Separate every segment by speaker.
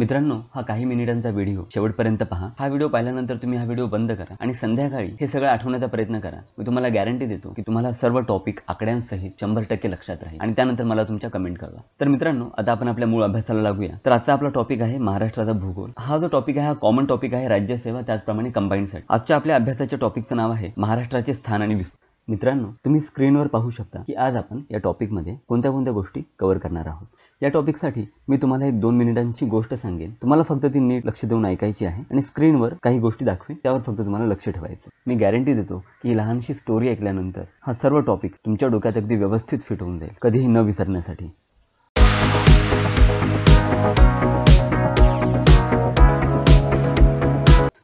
Speaker 1: मित्रांनो हा काही मिनिटांचा व्हिडिओ शेवटपर्यंत पहा हा व्हिडिओ पाहिल्यानंतर तुम्ही हा व्हिडिओ बंद करा आणि संध्याकाळी हे सगळं आठवण्याचा प्रयत्न करा मी तुम्हाला गॅरंटी देतो की तुम्हाला सर्व टॉपिक आकड्यांसहित शंभर टक्के लक्षात राहील आणि त्यानंतर मला तुमच्या कमेंट कळवा तर मित्रांनो आता आपण आपल्या मूळ अभ्यासाला लागूया तर आजचा आपला टॉपिक आहे महाराष्ट्राचा भूगोल हा जो टॉपिक आहे हा कॉमन टॉपिक आहे राज्यसेवा त्याचप्रमाणे कंबाईंड सेट आजच्या आपल्या अभ्यासाच्या टॉपिकचं नाव आहे महाराष्ट्राचे स्थान आणि विस्तार मित्रांनो तुम्ही स्क्रीनवर पाहू शकता की आज आपण या टॉपिकमध्ये कोणत्या कोणत्या गोष्टी कव्हर करणार आहोत या टॉपिकसाठी मी तुम्हाला एक दोन मिनिटांची गोष्ट सांगेन तुम्हाला फक्त ती नीट लक्ष देऊन ऐकायची आहे आणि स्क्रीनवर काही गोष्टी दाखवेन त्यावर फक्त तुम्हाला लक्ष ठेवायचं मी गॅरंटी देतो की लहानशी स्टोरी ऐकल्यानंतर हा सर्व टॉपिक तुमच्या डोक्यात अगदी व्यवस्थित फिट होऊन जाईल कधीही न विसरण्यासाठी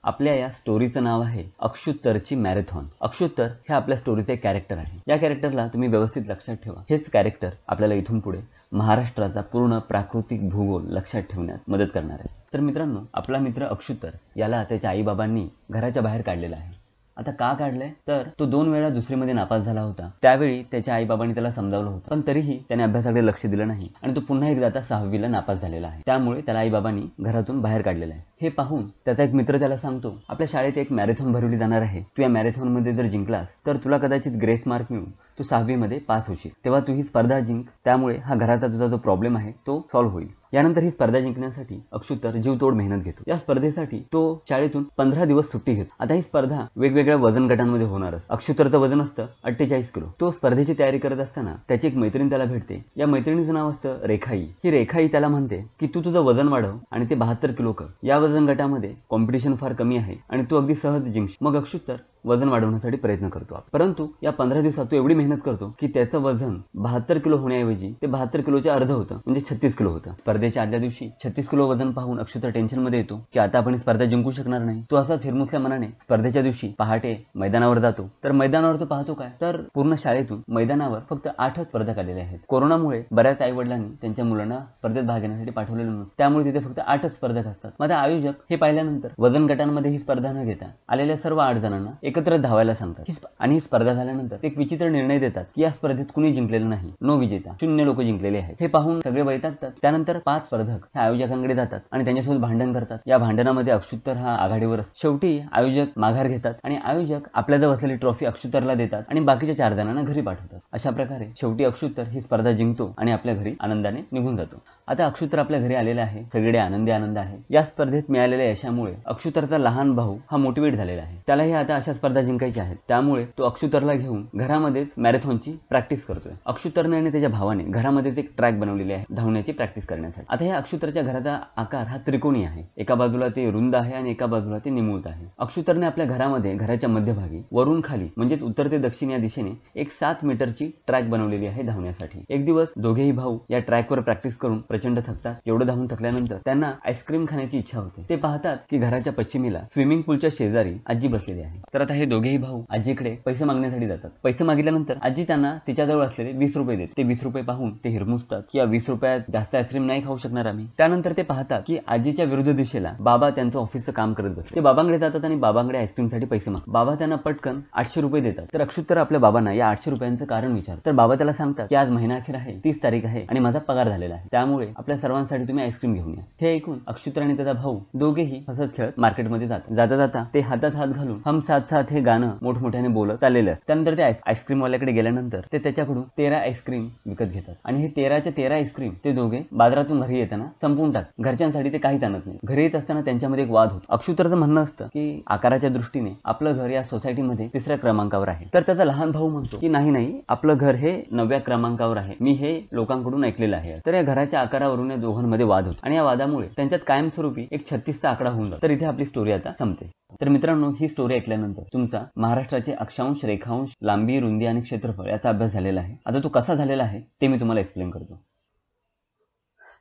Speaker 1: आपल्या या स्टोरीचं नाव आहे अक्षुत्तरची मॅरेथॉन अक्षुत्तर हे आपल्या स्टोरीचं कॅरेक्टर आहे या कॅरेक्टरला तुम्ही व्यवस्थित लक्षात ठेवा हेच कॅरेक्टर आपल्याला इथून पुढे महाराष्ट्राचा पूर्ण प्राकृतिक भूगोल लक्षात ठेवण्यात मदत करणार आहे तर मित्रांनो आपला मित्र अक्षुतर याला त्याच्या आईबाबांनी घराच्या बाहेर काढलेला आहे आता का काढलंय तर तो दोन वेळा दुसरीमध्ये नापास झाला होता त्यावेळी त्याच्या आईबाबांनी त्याला समजावलं होतं पण तरीही त्याने अभ्यासाकडे लक्ष दिलं नाही आणि तो पुन्हा एकदा आता सहावीला नापास झालेला आहे त्यामुळे त्याला आईबाबांनी घरातून बाहेर काढलेलं आहे हे पाहून त्याचा एक मित्र त्याला सांगतो आपल्या शाळेत एक मॅरेथॉन भरवली जाणार आहे तू या मॅरेथॉनमध्ये जर जिंकलास तर तुला कदाचित ग्रेस मार्क मिळून तू सहावीमध्ये पास होशील तेव्हा तू ही स्पर्धा जिंक त्यामुळे हा घराचा तुझा जो प्रॉब्लेम आहे तो सॉल्व्ह होईल यानंतर ही स्पर्धा जिंकण्यासाठी अक्षुतर जीवतोड मेहनत घेतो या स्पर्धेसाठी तो शाळेतून पंधरा दिवस सुट्टी घेतो आता ही स्पर्धा वेगवेगळ्या वजन गटांमध्ये होणार अक्षुतरचं वजन असतं अठ्ठेचाळीस किलो तो स्पर्धेची तयारी करत असताना त्याची एक मैत्रीण त्याला भेटते या मैत्रिणीचं नाव असतं रेखाई ही रेखाई त्याला म्हणते की तू तुझं वजन वाढव आणि ते बहात्तर किलो कर या वजन गटामध्ये कॉम्पिटिशन फार कमी आहे आणि तू अगदी सहज जिंकशील मग अक्षुतर वजन वाढवण्यासाठी प्रयत्न करतो परंतु या पंधरा दिवसात तो एवढी मेहनत करतो की त्याचं वजन बहात्तर किलो होण्याऐवजी ते बहात्तर किलोच्या अर्ध होतं म्हणजे छत्तीस किलो होतं स्पर्धेच्या आदल्या दिवशी छत्तीस किलो वजन पाहून अक्षुता टेन्शन मध्ये येतो की आता आपण स्पर्धा जिंकू शकणार नाही तो असा हिरमुसल्या मनाने स्पर्धेच्या दिवशी पहाटे मैदानावर जातो तर मैदानावर तो पाहतो काय तर पूर्ण शाळेतून मैदानावर फक्त आठच स्पर्धा काढलेल्या आहेत कोरोनामुळे बऱ्याच आई वडिलांनी त्यांच्या मुलांना स्पर्धेत भाग घेण्यासाठी पाठवलेलं नव्हतं त्यामुळे तिथे फक्त आठच स्पर्धक असतात मग आयोजक हे पाहिल्यानंतर वजन गटांमध्ये ही स्पर्धा न घेता आलेल्या सर्व आठ जणांना एकत्र धावायला सांगतात आणि ही स्पर्धा झाल्यानंतर एक विचित्र निर्णय देतात की या स्पर्धेत कुणी जिंकलेलं नाही नो विजेता शून्य लोक जिंकलेले आहेत हे पाहून सगळे वैतात त्यानंतर पाच स्पर्धक आयोजकांकडे जातात आणि त्यांच्यासोबत भांडण करतात या भांडणामध्ये अक्षुत्तर हा आघाडीवर शेवटी आयोजक माघार घेतात आणि आयोजक आपल्याजवळ असलेली ट्रॉफी अक्षुतरला देतात आणि बाकीच्या चार जणांना घरी पाठवतात अशा प्रकारे शेवटी अक्षुत्तर ही स्पर्धा जिंकतो आणि आपल्या घरी आनंदाने निघून जातो आता अक्षुतर आपल्या घरी आलेला आहे सगळे आनंदी आनंद आहे या स्पर्धेत मिळालेल्या यशामुळे अक्षुतरचा लहान भाऊ हा मोटिवेट झालेला आहे त्यालाही आता अशा स्पर्धा जिंकायची आहे त्यामुळे तो अक्षुतरला घेऊन घरामध्येच मॅरेथॉनची प्रॅक्टिस करतोय अक्षुतरने आणि त्याच्या भावाने घरामध्येच एक ट्रॅक बनवलेली आहे धावण्याची प्रॅक्टिस करण्यासाठी आता या अक्षुतरच्या घराचा आकार हा त्रिकोणी आहे एका बाजूला ते रुंद आहे आणि एका बाजूला ते निमुळत आहे अक्षुतरने आपल्या घरामध्ये घराच्या मध्यभागी वरून खाली म्हणजेच उत्तर ते दक्षिण या दिशेने एक सात मीटरची ट्रॅक बनवलेली आहे धावण्यासाठी एक दिवस दोघेही भाऊ या ट्रॅकवर प्रॅक्टिस करून प्रचंड थकतात एवढं धावून थकल्यानंतर त्यांना आईस्क्रीम खाण्याची इच्छा होते ते पाहतात की घराच्या पश्चिमेला स्विमिंग पूलच्या शेजारी आजी बसलेली आहे तर दोघेही भाऊ आजीकडे पैसे मागण्यासाठी जातात पैसे मागितल्यानंतर आजी त्यांना तिच्याजवळ असलेले वीस रुपये देत ते वीस रुपये पाहून ते हिरमुसतात की या वीस रुपयात जास्त आईस्क्रीम नाही खाऊ शकणार आम्ही त्यानंतर ते पाहतात की आजीच्या विरुद्ध दिशेला बाबा त्यांचं ऑफिसचं काम करत असतात ते बाबांकडे जातात आणि बाबांकडे आईस्क्रीमसाठी पैसे मागतात बाबा त्यांना पटकन आठशे रुपये देतात तर अक्षुत आपल्या बाबांना या आठशे रुपयांचं कारण विचार तर बाबा त्याला सांगतात की आज महिना अखेर आहे तीस तारीख आहे आणि माझा पगार झालेला आहे त्यामुळे आपल्या सर्वांसाठी तुम्ही आईस्क्रीम घेऊन या हे ऐकून अक्षुत्र आणि त्याचा भाऊ दोघेही हसत खेळत मार्केटमध्ये जातात जाता जाता ते हातात हात घालून हम साथ साथ हे गाणं मोठमोठ्याने बोलत आलेलं असतं त्यानंतर ते वाल्याकडे गेल्यानंतर ते त्याच्याकडून तेरा आईस्क्रीम विकत घेतात आणि हे तेराच्या तेरा आईस्क्रीम ते दोघे बाजारातून घरी येताना संपून टाक घरच्यांसाठी ते काहीच आणत नाही घरी येत असताना त्यांच्यामध्ये एक वाद होतो अक्षुतरचं म्हणणं असतं की आकाराच्या दृष्टीने आपलं घर या सोसायटीमध्ये तिसऱ्या क्रमांकावर आहे तर त्याचा लहान भाऊ म्हणतो की नाही नाही आपलं घर हे नव्या क्रमांकावर आहे मी हे लोकांकडून ऐकलेलं आहे तर या घराच्या आकारावरून या दोघांमध्ये वाद होतो आणि या वादामुळे त्यांच्यात कायमस्वरूपी एक छत्तीसचा आकडा होऊन जातो तर इथे आपली स्टोरी आता संपते तर मित्रांनो ही स्टोरी ऐकल्यानंतर तुमचा महाराष्ट्राचे अक्षांश रेखांश लांबी रुंदी आणि क्षेत्रफळ याचा अभ्यास झालेला आहे आता तो कसा झालेला आहे ते मी तुम्हाला एक्सप्लेन करतो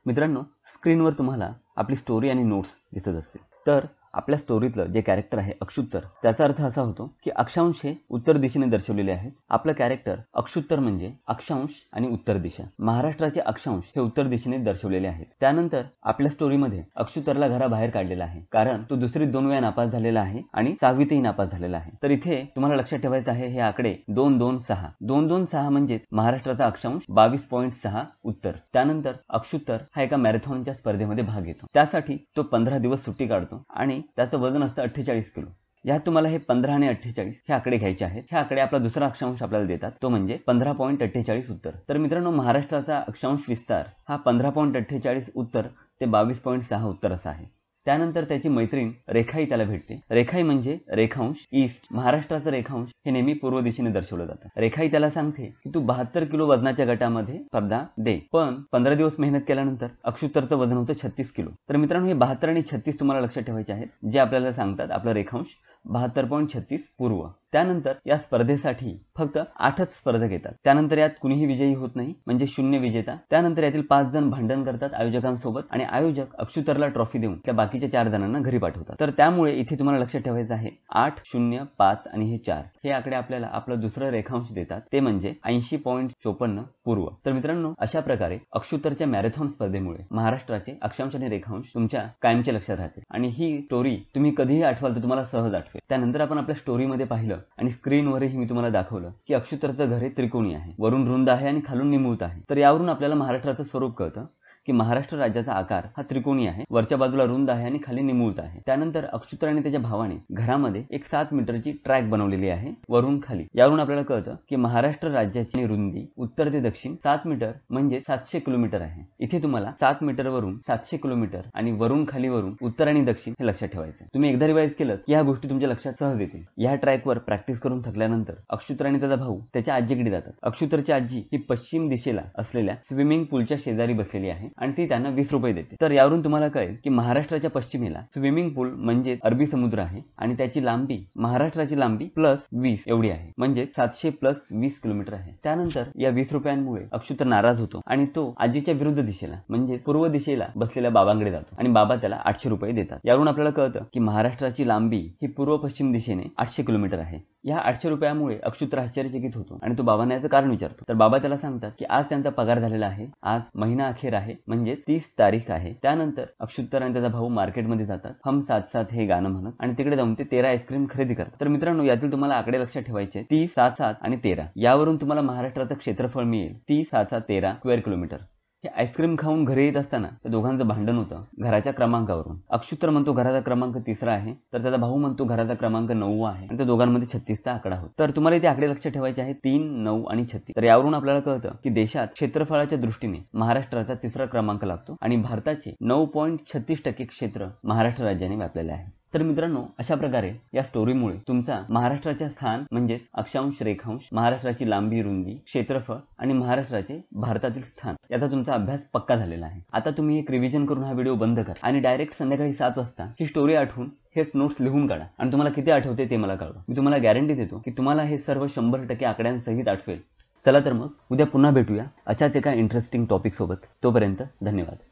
Speaker 1: मित्रांनो स्क्रीनवर तुम्हाला आपली स्टोरी आणि नोट्स दिसत असतील तर आपल्या स्टोरीतलं जे कॅरेक्टर आहे अक्षुत्तर त्याचा अर्थ असा होतो की अक्षांश हे उत्तर दिशेने दर्शवलेले आहे आपलं कॅरेक्टर अक्षुत्तर म्हणजे अक्षांश आणि उत्तर दिशा महाराष्ट्राचे अक्षांश हे उत्तर दिशेने दर्शवलेले आहेत त्यानंतर आपल्या स्टोरीमध्ये अक्षुत्तरला घराबाहेर काढलेला आहे कारण तो दुसरी दोन वेळा नापास झालेला आहे आणि सहावीतही नापास झालेला आहे तर इथे तुम्हाला लक्षात ठेवायचं आहे हे आकडे दोन दोन सहा दोन दोन सहा म्हणजेच महाराष्ट्राचा अक्षांश बावीस पॉईंट सहा उत्तर त्यानंतर अक्षुत्तर हा एका मॅरेथॉनच्या स्पर्धेमध्ये भाग घेतो त्यासाठी तो पंधरा दिवस सुट्टी काढतो आणि त्याचं वजन असतं अठ्ठेचाळीस किलो यात तुम्हाला हे पंधरा आणि अठ्ठेचाळीस हे आकडे घ्यायचे आहेत हे आकडे आपला दुसरा अक्षांश आपल्याला देतात तो म्हणजे पंधरा पॉईंट अठ्ठेचाळीस उत्तर तर मित्रांनो महाराष्ट्राचा अक्षांश विस्तार हा पंधरा पॉईंट अठ्ठेचाळीस उत्तर ते बावीस पॉईंट सहा उत्तर असा आहे त्यानंतर त्याची मैत्रीण रेखाई त्याला भेटते रेखाई म्हणजे रेखांश ईस्ट महाराष्ट्राचं रेखांश हे नेहमी पूर्व दिशेने दर्शवलं जातं रेखाई त्याला सांगते की तू बहात्तर किलो वजनाच्या गटामध्ये स्पर्धा दे पण पंधरा दिवस मेहनत केल्यानंतर अक्षुत्तरचं वजन होतं छत्तीस किलो तर मित्रांनो हे बहात्तर आणि छत्तीस तुम्हाला लक्षात ठेवायचे आहेत जे आपल्याला सांगतात आपला रेखांश बहात्तर पॉईंट छत्तीस पूर्व त्यानंतर या स्पर्धेसाठी फक्त आठच स्पर्धक येतात त्यानंतर यात कुणीही विजयी होत नाही म्हणजे शून्य विजेता त्यानंतर यातील पाच जण भांडण करतात आयोजकांसोबत आणि आयोजक अक्षुतरला ट्रॉफी देऊन त्या बाकीच्या चार जणांना घरी पाठवतात तर त्यामुळे इथे तुम्हाला लक्षात ठेवायचं आहे आठ शून्य पाच आणि हे चार हे आकडे आपल्याला आपलं दुसरं रेखांश देतात ते म्हणजे ऐंशी पॉईंट चोपन्न पूर्व तर मित्रांनो अशा प्रकारे अक्षुतरच्या मॅरेथॉन स्पर्धेमुळे महाराष्ट्राचे अक्षांश आणि रेखांश तुमच्या कायमच्या लक्षात राहते आणि ही स्टोरी तुम्ही कधीही आठवाल तर तुम्हाला सहज आठवेल त्यानंतर आपण आपल्या स्टोरीमध्ये पाहिलं आणि स्क्रीनवरही मी तुम्हाला दाखवलं की अक्षुतरचं घर हे त्रिकोणी आहे वरून रुंद आहे आणि खालून निमूत आहे तर यावरून आपल्याला महाराष्ट्राचं स्वरूप कळतं की महाराष्ट्र राज्याचा आकार हा त्रिकोणी आहे वरच्या बाजूला रुंद आहे आणि खाली निमुळत आहे त्यानंतर अक्षुत्र आणि त्याच्या भावाने घरामध्ये एक सात मीटरची ट्रॅक बनवलेली आहे वरून खाली यावरून आपल्याला कळतं की महाराष्ट्र राज्याची रुंदी उत्तर ते दक्षिण सात मीटर म्हणजे सातशे किलोमीटर आहे इथे तुम्हाला सात मीटर वरून सातशे किलोमीटर आणि वरून खाली वरून उत्तर आणि दक्षिण हे लक्षात ठेवायचं तुम्ही एकदा रिवाईज केलं की ह्या गोष्टी तुमच्या लक्षात सहज येतील या ट्रॅकवर प्रॅक्टिस करून थकल्यानंतर अक्षुत्र आणि त्याचा भाऊ त्याच्या आजीकडे जातात अक्षुत्रची आजी ही पश्चिम दिशेला असलेल्या स्विमिंग पूलच्या शेजारी बसलेली आहे आणि ती त्यांना वीस रुपये देते तर यावरून तुम्हाला कळेल की महाराष्ट्राच्या पश्चिमेला स्विमिंग पूल म्हणजे अरबी समुद्र आहे आणि त्याची लांबी महाराष्ट्राची लांबी प्लस वीस एवढी आहे म्हणजे सातशे प्लस वीस किलोमीटर आहे त्यानंतर या वीस रुपयांमुळे अक्षुत नाराज होतो आणि तो आजीच्या विरुद्ध दिशेला म्हणजे पूर्व दिशेला बसलेल्या बाबांकडे जातो आणि बाबा त्याला आठशे रुपये देतात यावरून आपल्याला कळतं की महाराष्ट्राची लांबी ही पूर्व पश्चिम दिशेने आठशे किलोमीटर आहे या आठशे रुपयामुळे अक्षुत्र आश्चर्यचकित होतो आणि तो बाबांना याचं कारण विचारतो तर बाबा त्याला सांगतात की आज त्यांचा पगार झालेला आहे आज महिना अखेर आहे म्हणजे तीस तारीख आहे त्यानंतर अक्षुत्तर आणि त्याचा भाऊ मार्केटमध्ये जातात हम सात सात हे गाणं म्हणत आणि तिकडे जाऊन ते तेरा आईस्क्रीम खरेदी करतात तर मित्रांनो यातील तुम्हाला आकडे लक्षात ठेवायचे तीस सात सात आणि तेरा यावरून तुम्हाला महाराष्ट्राचं क्षेत्रफळ मिळेल तीस सात सात तेरा स्क्वेअर किलोमीटर हे आईस्क्रीम खाऊन घरी येत असताना त्या दोघांचं भांडण होतं घराच्या क्रमांकावरून अक्षुत्र म्हणतो घराचा क्रमांक तिसरा आहे तर त्याचा भाऊ म्हणतो घराचा क्रमांक नऊ आहे आणि त्या दोघांमध्ये छत्तीसचा आकडा होता तर तुम्हाला इथे आकडे लक्ष ठेवायचे आहे तीन नऊ आणि छत्तीस तर यावरून आपल्याला कळतं की देशात क्षेत्रफळाच्या दृष्टीने महाराष्ट्राचा तिसरा क्रमांक लागतो आणि भारताचे नऊ पॉईंट छत्तीस टक्के क्षेत्र महाराष्ट्र राज्याने व्यापलेले आहे तर मित्रांनो अशा प्रकारे या स्टोरीमुळे तुमचा महाराष्ट्राच्या स्थान म्हणजेच अक्षांश रेखांश महाराष्ट्राची लांबी रुंदी क्षेत्रफळ आणि महाराष्ट्राचे भारतातील स्थान याचा तुमचा अभ्यास पक्का झालेला आहे आता तुम्ही एक रिव्हिजन करून हा व्हिडिओ बंद करा आणि डायरेक्ट संध्याकाळी सात वाजता ही स्टोरी आठवून हेच नोट्स लिहून काढा आणि तुम्हाला किती आठवते ते मला कळवा मी तुम्हाला गॅरंटी देतो की तुम्हाला हे सर्व शंभर टक्के आकड्यांसहित आठवेल चला तर मग उद्या पुन्हा भेटूया अशाच एका इंटरेस्टिंग टॉपिक सोबत तोपर्यंत धन्यवाद